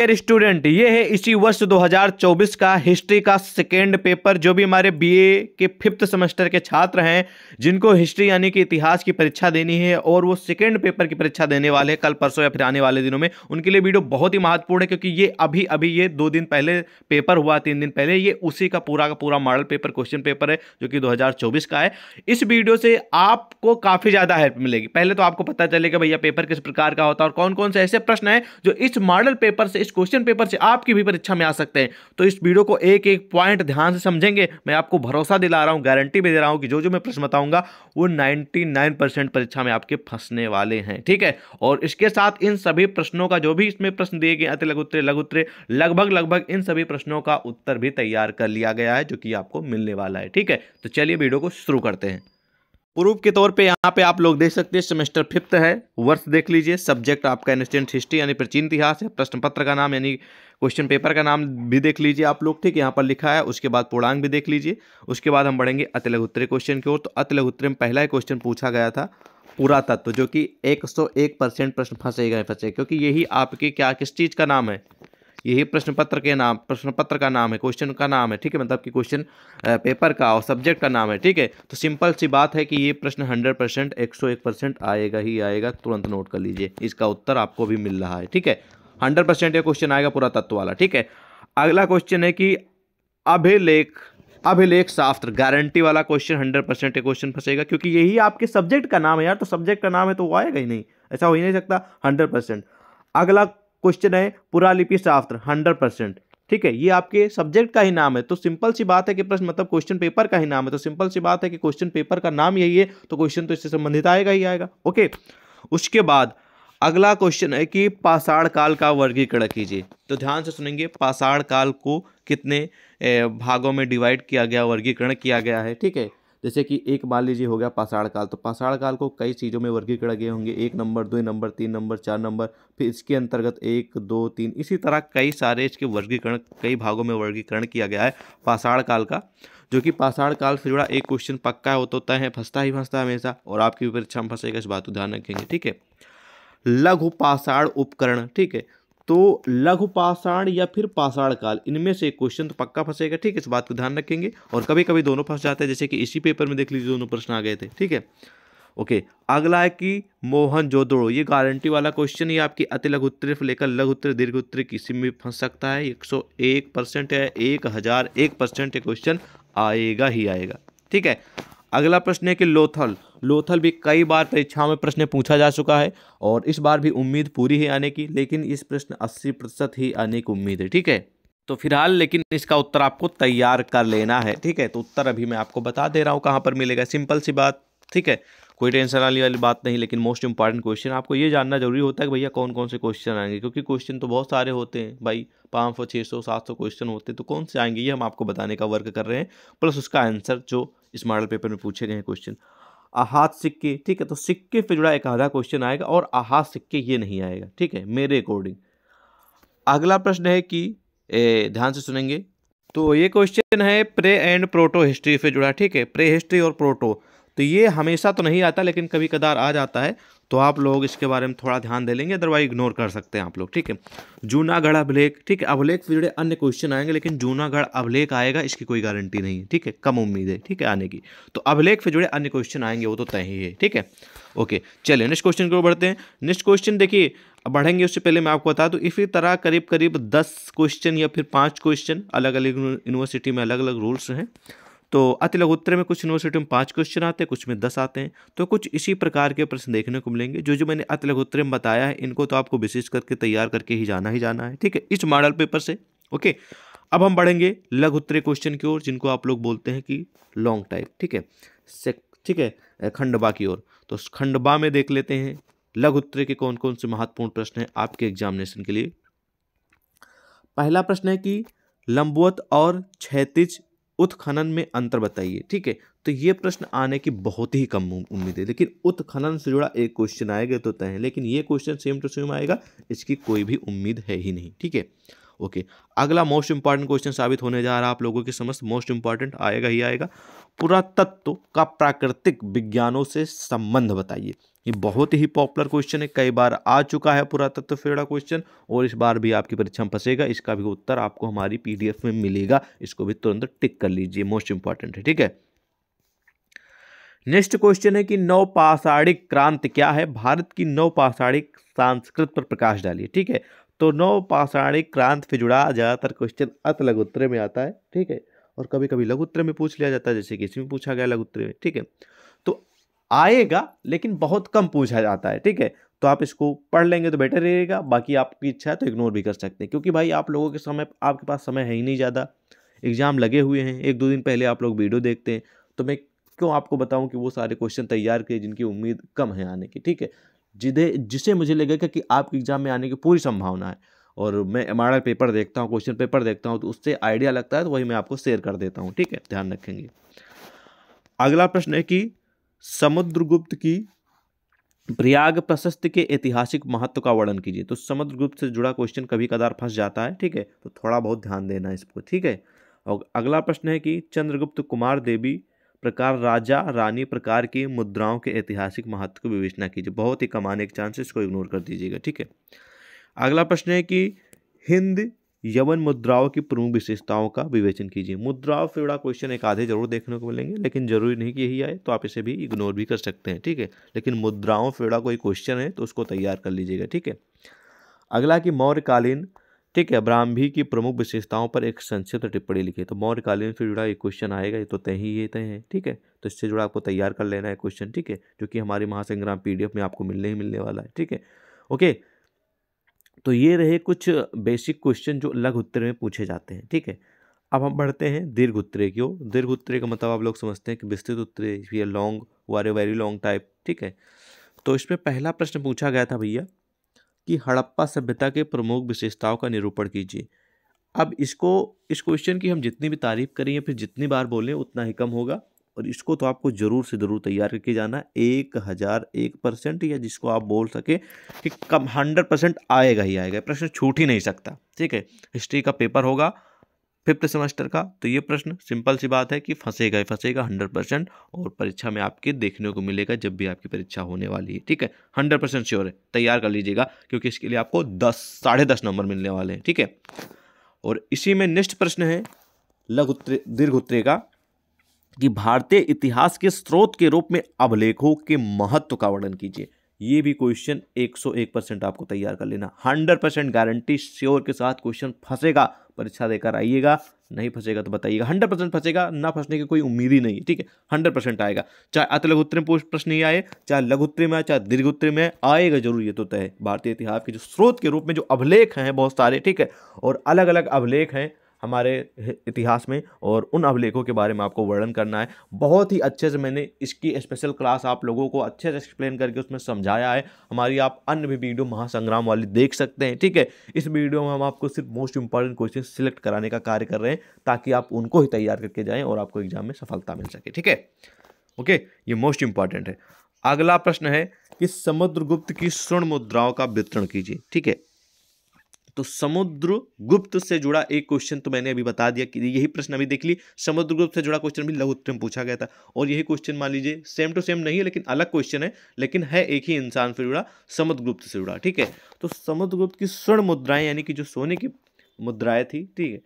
dear student ये है इसी वर्ष 2024 का हिस्ट्री का सेकेंड पेपर जो भी हमारे बीए के फिफ्थ सेमेस्टर के छात्र हैं जिनको हिस्ट्री यानी कि इतिहास की परीक्षा देनी है और वो सेकेंड पेपर की परीक्षा देने वाले हैं कल परसों या फिर आने वाले दिनों में उनके लिए वीडियो बहुत ही महत्वपूर्ण है क्योंकि ये अभी अभी ये दो दिन पहले पेपर हुआ तीन दिन पहले ये उसी का पूरा का पूरा मॉडल पेपर क्वेश्चन पेपर है जो कि दो का है इस वीडियो से आपको काफ़ी ज़्यादा हेल्प मिलेगी पहले तो आपको पता चलेगा भैया पेपर किस प्रकार का होता है और कौन कौन से ऐसे प्रश्न हैं जो इस मॉडल पेपर से इस क्वेश्चन पेपर से आपकी भी परीक्षा में आ सकते हैं तो इस वीडियो को एक एक पॉइंट ध्यान से समझेंगे मैं आपको भरोसा दिला रहा हूँ गारंटी भी दे रहा हूँ कि जो जो मैं प्रश्न बताऊंगा वो नाइन्टी परीक्षा में आपके फंसने वाले हैं ठीक है और इसके साथ इन सभी प्रश्नों का जो भी इसमें प्रश्न दिए गए अति लघु उत्तरे लघु उत्तरे लगभग लगभग इन सभी प्रश्नों का उत्तर भी तैयार कर लिया गया है जो कि आपको मिलने वाला है ठीक है तो चलिए वीडियो को शुरू करते हैं प्रूफ के तौर पे यहाँ पे आप लोग देख सकते हैं सेमेस्टर फिफ्थ है वर्ष देख लीजिए सब्जेक्ट आपका इंस्टेंट हिस्ट्री यानी प्राचीन इतिहास है प्रश्न पत्र का नाम यानी क्वेश्चन पेपर का नाम भी देख लीजिए आप लोग ठीक यहाँ पर लिखा है उसके बाद पूर्णांग भी देख लीजिए उसके बाद हम बढ़ेंगे अतिलघुत्तरी क्वेश्चन की ओर तो अतिलघुत्तरी में पहला ही क्वेश्चन पूछा गया था पुरातत्व जो कि एक सौ एक परसेंट प्रश्न फंसेगा फंसे क्योंकि यही आपके क्या किस चीज़ का नाम है यही प्रश्न पत्र के नाम प्रश्न पत्र का नाम है क्वेश्चन का नाम है ठीक है मतलब कि क्वेश्चन पेपर का और सब्जेक्ट का नाम है ठीक है तो सिंपल सी बात है कि ये प्रश्न हंड्रेड परसेंट एक सौ एक परसेंट आएगा ही आएगा तुरंत नोट कर लीजिए इसका उत्तर आपको भी मिल रहा है ठीक है हंड्रेड परसेंट ये क्वेश्चन आएगा पूरा तत्व वाला ठीक है अगला क्वेश्चन है कि अभिलेख अभिलेख शास्त्र गारंटी वाला क्वेश्चन हंड्रेड परसेंट क्वेश्चन फंसेगा क्योंकि यही आपके सब्जेक्ट का नाम है यार तो सब्जेक्ट का नाम है तो वो आएगा ही नहीं ऐसा हो ही नहीं सकता हंड्रेड परसेंट अगला क्वेश्चन है पुरालिपि शास्त्र हंड्रेड परसेंट ठीक है ये आपके सब्जेक्ट का ही नाम है तो सिंपल सी बात है कि प्रश्न मतलब क्वेश्चन पेपर का ही नाम है तो सिंपल सी बात है कि क्वेश्चन पेपर का नाम यही है तो क्वेश्चन तो इससे संबंधित आएगा ही आएगा ओके उसके बाद अगला क्वेश्चन है कि पाषाण काल का वर्गीकरण कीजिए तो ध्यान से सुनेंगे पाषाण काल को कितने भागों में डिवाइड किया गया वर्गीकरण किया गया है ठीक है जैसे कि एक मान लीजिए हो गया पाषाण काल तो पाषाण काल को कई चीज़ों में वर्गीकरण किए होंगे एक नंबर दो नंबर तीन नंबर चार नंबर फिर इसके अंतर्गत एक दो तीन इसी तरह कई सारे इसके वर्गीकरण कई भागों में वर्गीकरण किया गया है पाषाण काल का जो कि पाषाण काल से जुड़ा एक क्वेश्चन पक्का है वो तो तय है फंसता ही फंसता है हमेशा और आपकी परीक्षा में फंसेगा इस बात को ध्यान रखेंगे ठीक है लघु पाषाण उपकरण ठीक है तो लघु पाषाण या फिर पाषाण काल इनमें से क्वेश्चन तो पक्का फंसेगा ठीक है इस बात का ध्यान रखेंगे और कभी कभी दोनों फंस जाते हैं जैसे कि इसी पेपर में देख लीजिए दोनों प्रश्न आ गए थे ठीक है ओके अगला है कि मोहन जोदड़ो ये गारंटी वाला क्वेश्चन ही आपकी अति लघु उत्तर लेकर लघु उत्तर दीर्घ उत्तर किसी में फंस सकता है एक सौ एक परसेंट है एक हज़ार एक परसेंट क्वेश्चन आएगा ही आएगा ठीक है अगला प्रश्न है कि लोथल लोथल भी कई बार परीक्षाओं में प्रश्न पूछा जा चुका है और इस बार भी उम्मीद पूरी है आने की लेकिन इस प्रश्न अस्सी प्रतिशत ही आने की उम्मीद है ठीक है तो फिलहाल लेकिन इसका उत्तर आपको तैयार कर लेना है ठीक है तो उत्तर अभी मैं आपको बता दे रहा हूँ कहाँ पर मिलेगा सिंपल सी बात ठीक है कोई टेंशन वाली वाली बात नहीं लेकिन मोस्ट इंपॉर्टेंट क्वेश्चन आपको ये जानना जरूरी होता है कि भैया कौन कौन से क्वेश्चन आएंगे क्योंकि क्वेश्चन तो बहुत सारे होते हैं भाई पाँच सौ छः सौ सात सौ क्वेश्चन होते हैं तो कौन से आएंगे ये हम आपको बताने का वर्क कर रहे हैं प्लस उसका आंसर जो इस मॉडल पेपर में पूछे गए हैं क्वेश्चन आहात सिक्के ठीक है तो सिक्के से जुड़ा एक आधा क्वेश्चन आएगा और आहात सिक्के ये नहीं आएगा ठीक है मेरे अकॉर्डिंग अगला प्रश्न है कि ध्यान से सुनेंगे तो ये क्वेश्चन है प्रे एंड प्रोटो हिस्ट्री से जुड़ा ठीक है प्रे हिस्ट्री और प्रोटो तो ये हमेशा तो नहीं आता लेकिन कभी कदार आ जाता है तो आप लोग इसके बारे में थोड़ा ध्यान दे लेंगे अदरवाइज इग्नोर कर सकते हैं आप लोग ठीक है जूनागढ़ अभिलेख ठीक है अभिलेख से जुड़े अन्य क्वेश्चन आएंगे लेकिन जूनागढ़ अभिलेख आएगा इसकी कोई गारंटी नहीं है ठीक है कम उम्मीद है ठीक है आने की तो अभिलेख से जुड़े अन्य क्वेश्चन आएंगे वो तो तय ही है ठीक है ओके चलिए नेक्स्ट क्वेश्चन की बढ़ते हैं नेक्स्ट क्वेश्चन देखिए बढ़ेंगे उससे पहले मैं आपको बता दूँ इसी तरह करीब करीब दस क्वेश्चन या फिर पाँच क्वेश्चन अलग अलग यूनिवर्सिटी में अलग अलग रूल्स हैं तो अति उत्तर में कुछ यूनिवर्सिटी में पाँच क्वेश्चन आते हैं कुछ में दस आते हैं तो कुछ इसी प्रकार के प्रश्न देखने को मिलेंगे जो जो मैंने अति उत्तर में बताया है इनको तो आपको विशेष करके तैयार करके ही जाना ही जाना है ठीक है इस मॉडल पेपर से ओके अब हम बढ़ेंगे लघुत्तरीय क्वेश्चन की ओर जिनको आप लोग बोलते हैं कि लॉन्ग टाइप ठीक है ठीक है खंडबा की ओर तो खंडबा में देख लेते हैं लघु उत्तर के कौन कौन से महत्वपूर्ण प्रश्न हैं आपके एग्जामिनेशन के लिए पहला प्रश्न है कि लंबवत और क्षैतिज उत्खनन में अंतर बताइए ठीक है तो ये प्रश्न आने की बहुत ही कम उम्मीद है लेकिन उत्खनन से जुड़ा एक क्वेश्चन आएगा तो तय है लेकिन ये क्वेश्चन सेम टू सेम आएगा इसकी कोई भी उम्मीद है ही नहीं ठीक है ओके अगला मोस्ट इंपॉर्टेंट क्वेश्चन साबित होने जा रहा है आप लोगों के समस्त मोस्ट इंपॉर्टेंट आएगा ही आएगा पुरातत्व का प्राकृतिक विज्ञानों से संबंध बताइए ये बहुत ही पॉपुलर क्वेश्चन है कई बार आ चुका है पुरातत्व फेड़ा क्वेश्चन और इस बार भी आपकी परीक्षा में फंसेगा इसका भी उत्तर आपको हमारी पीडीएफ में मिलेगा इसको भी तुरंत टिक कर लीजिए मोस्ट इंपॉर्टेंट है ठीक है नेक्स्ट क्वेश्चन है कि नव पाषाणिक क्रांति क्या है भारत की नव पाषाणिक संस्कृत पर प्रकाश डालिए ठीक है तो नव पाषाणिक क्रांति से जुड़ा ज़्यादातर क्वेश्चन अत लघु लघुत्तर में आता है ठीक है और कभी कभी लघु लघुत्तर में पूछ लिया जाता है जैसे कि इसमें पूछा गया लघु लघुत्तर में ठीक है आएगा लेकिन बहुत कम पूछा जाता है ठीक है तो आप इसको पढ़ लेंगे तो बेटर रहेगा बाकी आपकी इच्छा है तो इग्नोर भी कर सकते हैं क्योंकि भाई आप लोगों के समय आपके पास समय है ही नहीं ज़्यादा एग्ज़ाम लगे हुए हैं एक दो दिन पहले आप लोग वीडियो देखते हैं तो मैं क्यों आपको बताऊं कि वो सारे क्वेश्चन तैयार किए जिनकी उम्मीद कम है आने की ठीक है जिधे जिसे मुझे लगेगा कि आपके एग्ज़ाम में आने की पूरी संभावना है और मैं एम पेपर देखता हूँ क्वेश्चन पेपर देखता हूँ तो उससे आइडिया लगता है तो वही मैं आपको शेयर कर देता हूँ ठीक है ध्यान रखेंगे अगला प्रश्न है कि समुद्रगुप्त की प्रयाग प्रशस्त के ऐतिहासिक महत्व का वर्णन कीजिए तो समुद्रगुप्त से जुड़ा क्वेश्चन कभी कदार फंस जाता है ठीक है तो थोड़ा बहुत ध्यान देना इसको ठीक है और अगला प्रश्न है कि चंद्रगुप्त कुमार देवी प्रकार राजा रानी प्रकार की मुद्राओं के ऐतिहासिक महत्व की विवेचना कीजिए बहुत ही कमाने के चांसेस को इग्नोर कर दीजिएगा ठीक है अगला प्रश्न है कि हिंद यवन मुद्राओं की प्रमुख विशेषताओं का विवेचन कीजिए मुद्राओं से बड़ा क्वेश्चन एक आधे जरूर देखने को मिलेंगे लेकिन जरूरी नहीं कि यही आए तो आप इसे भी इग्नोर भी कर सकते हैं ठीक है लेकिन मुद्राओं से बड़ा कोई क्वेश्चन है तो उसको तैयार कर लीजिएगा ठीक है अगला कि मौर्यकालीन ठीक है ब्राह्मी की प्रमुख विशेषताओं पर एक संक्षिप्त टिप्पणी लिखिए तो मौर्यकालीन से जुड़ा एक क्वेश्चन आएगा ये तो तय ही ये तय है ठीक है तो इससे जुड़ा आपको तैयार कर लेना है क्वेश्चन ठीक है जो कि हमारे महासंग्राम पीडीएफ में आपको मिलने ही मिलने वाला है ठीक है ओके okay, तो ये रहे कुछ बेसिक क्वेश्चन जो लघ उत्तर में पूछे जाते हैं ठीक है अब हम बढ़ते हैं दीर्घ उत्तरे की ओर दीर्घ उत्तरे का मतलब आप लोग समझते हैं कि विस्तृत उत्तरीय लॉन्ग वारे वेरी लॉन्ग टाइप ठीक है तो इसमें पहला प्रश्न पूछा गया था भैया कि हड़प्पा सभ्यता के प्रमुख विशेषताओं का निरूपण कीजिए अब इसको इस क्वेश्चन की हम जितनी भी तारीफ करें या फिर जितनी बार बोलें उतना ही कम होगा और इसको तो आपको ज़रूर से ज़रूर तैयार करके जाना एक हज़ार एक परसेंट या जिसको आप बोल सके कि कम हंड्रेड परसेंट आएगा ही आएगा प्रश्न छूट ही नहीं सकता ठीक है हिस्ट्री का पेपर होगा फिफ्थ सेमेस्टर का तो ये प्रश्न सिंपल सी बात है कि फंसेगा ही फंसेगा हंड्रेड परसेंट और परीक्षा में आपके देखने को मिलेगा जब भी आपकी परीक्षा होने वाली है ठीक है हंड्रेड परसेंट श्योर है तैयार कर लीजिएगा क्योंकि इसके लिए आपको दस साढ़े दस नंबर मिलने वाले हैं ठीक है और इसी में नेक्स्ट प्रश्न है लघु उत्तरे दीर्घ उत्तरे का कि भारतीय इतिहास के स्रोत के रूप में अभिलेखों के महत्व का वर्णन कीजिए ये भी क्वेश्चन 101 परसेंट आपको तैयार कर लेना 100 परसेंट गारंटी श्योर के साथ क्वेश्चन फंसेगा परीक्षा देकर आइएगा नहीं फंसेगा तो बताइएगा 100 परसेंट फंसेगा ना फंसने की कोई उम्मीद ही नहीं ठीक है 100 परसेंट आएगा चाहे अति लघुत्तरी में प्रश्न ही आए चाहे लघुत्तर में चाहे दीर्घोत्तरी में आएगा जरूर ये तो तय भारतीय इतिहास के जो स्रोत के रूप में जो अभिलेख हैं बहुत सारे ठीक है और अलग अलग अभिलेख हैं हमारे इतिहास में और उन अभिलेखों के बारे में आपको वर्णन करना है बहुत ही अच्छे से मैंने इसकी स्पेशल क्लास आप लोगों को अच्छे से एक्सप्लेन करके उसमें समझाया है हमारी आप अन्य भी वीडियो महासंग्राम वाली देख सकते हैं ठीक है इस वीडियो में हम आपको सिर्फ मोस्ट इंपॉर्टेंट क्वेश्चन सिलेक्ट कराने का कार्य कर रहे हैं ताकि आप उनको ही तैयार करके जाएँ और आपको एग्जाम में सफलता मिल सके ठीक है ओके ये मोस्ट इंपॉर्टेंट है अगला प्रश्न है कि समुद्रगुप्त की स्वर्ण मुद्राओं का वितरण कीजिए ठीक है तो समुद्र गुप्त से जुड़ा एक क्वेश्चन तो मैंने अभी बता दिया कि यही प्रश्न अभी देख ली समुद्रगुप्त से जुड़ा क्वेश्चन भी लघु उत्तर में पूछा गया था और यही क्वेश्चन मान लीजिए सेम टू सेम नहीं है लेकिन अलग क्वेश्चन है लेकिन है एक ही इंसान से जुड़ा समुद्रगुप्त से जुड़ा ठीक है तो समुद्रगुप्त की स्वर्ण मुद्राएं यानी कि जो सोने की मुद्राएं थी ठीक है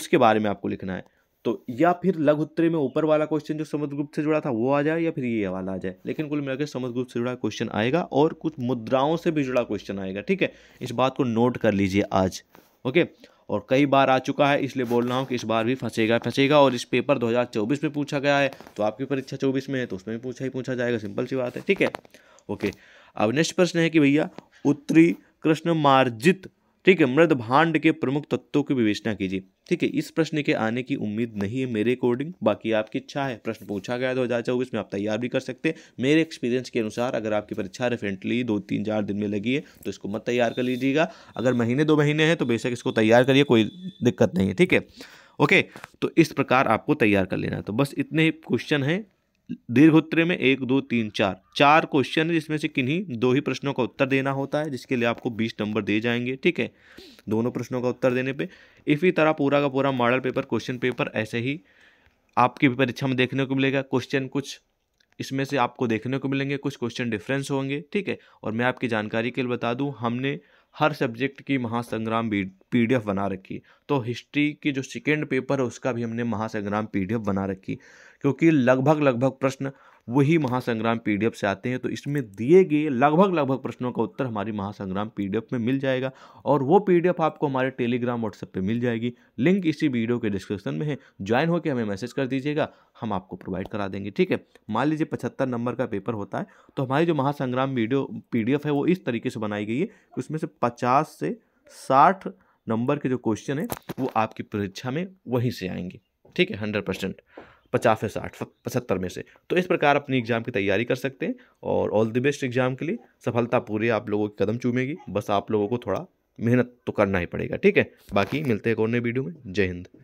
उसके बारे में आपको लिखना है तो या फिर लघु उत्तरी में ऊपर वाला क्वेश्चन जो समझ ग्रुप से जुड़ा था वो आ जाए या फिर ये वाला आ जाए लेकिन कुल मिलाकर समझ ग्रुप से जुड़ा क्वेश्चन आएगा और कुछ मुद्राओं से भी जुड़ा क्वेश्चन आएगा ठीक है इस बात को नोट कर लीजिए आज ओके और कई बार आ चुका है इसलिए बोल रहा हूँ कि इस बार भी फंसेगा फंसेगा और इस पेपर 2024 में पूछा गया है तो आपकी परीक्षा 24 में है तो उसमें भी पूछा ही पूछा जाएगा सिंपल सी बात है ठीक है ओके अब नेक्स्ट प्रश्न है कि भैया उत्तरी कृष्ण मार्जित ठीक है मृद भांड के प्रमुख तत्वों की विवेचना कीजिए ठीक है इस प्रश्न के आने की उम्मीद नहीं है मेरे अकॉर्डिंग बाकी आपकी इच्छा है प्रश्न पूछा गया दो तो हज़ार चौबीस में आप तैयार भी कर सकते हैं मेरे एक्सपीरियंस के अनुसार अगर आपकी परीक्षा रिफेंटली दो तीन चार दिन में लगी है तो इसको मत तैयार कर लीजिएगा अगर महीने दो महीने हैं तो बेशक इसको तैयार करिए कोई दिक्कत नहीं है ठीक है ओके तो इस प्रकार आपको तैयार कर लेना है तो बस इतने क्वेश्चन हैं दीर्घ उत्तरीय में एक दो तीन चार चार क्वेश्चन है जिसमें से किन्हीं दो ही प्रश्नों का उत्तर देना होता है जिसके लिए आपको बीस नंबर दिए जाएंगे ठीक है दोनों प्रश्नों का उत्तर देने पे इसी तरह पूरा का पूरा मॉडल पेपर क्वेश्चन पेपर ऐसे ही आपकी भी परीक्षा में देखने को मिलेगा क्वेश्चन कुछ इसमें से आपको देखने को मिलेंगे कुछ क्वेश्चन डिफरेंस होंगे ठीक है और मैं आपकी जानकारी के लिए बता दूँ हमने हर सब्जेक्ट की महासंग्राम पी बना रखी तो हिस्ट्री की जो सेकेंड पेपर है उसका भी हमने महासंग्राम पी बना रखी क्योंकि लगभग लगभग प्रश्न वही महासंग्राम पीडीएफ से आते हैं तो इसमें दिए गए लगभग लगभग प्रश्नों का उत्तर हमारी महासंग्राम पीडीएफ में मिल जाएगा और वो पीडीएफ आपको हमारे टेलीग्राम व्हाट्सएप पे मिल जाएगी लिंक इसी वीडियो के डिस्क्रिप्शन में है ज्वाइन होकर हमें मैसेज कर दीजिएगा हम आपको प्रोवाइड करा देंगे ठीक है मान लीजिए पचहत्तर नंबर का पेपर होता है तो हमारी जो महासंग्राम वीडियो पी है वो इस तरीके से बनाई गई है कि उसमें से पचास से साठ नंबर के जो क्वेश्चन हैं वो आपकी परीक्षा में वहीं से आएंगे ठीक है हंड्रेड परसेंट पचास से साठ पचहत्तर में से तो इस प्रकार अपनी एग्ज़ाम की तैयारी कर सकते हैं और ऑल द बेस्ट एग्ज़ाम के लिए सफलता पूरी आप लोगों की कदम चूमेगी बस आप लोगों को थोड़ा मेहनत तो करना ही पड़ेगा ठीक है बाकी मिलते हैं एक और नए वीडियो में जय हिंद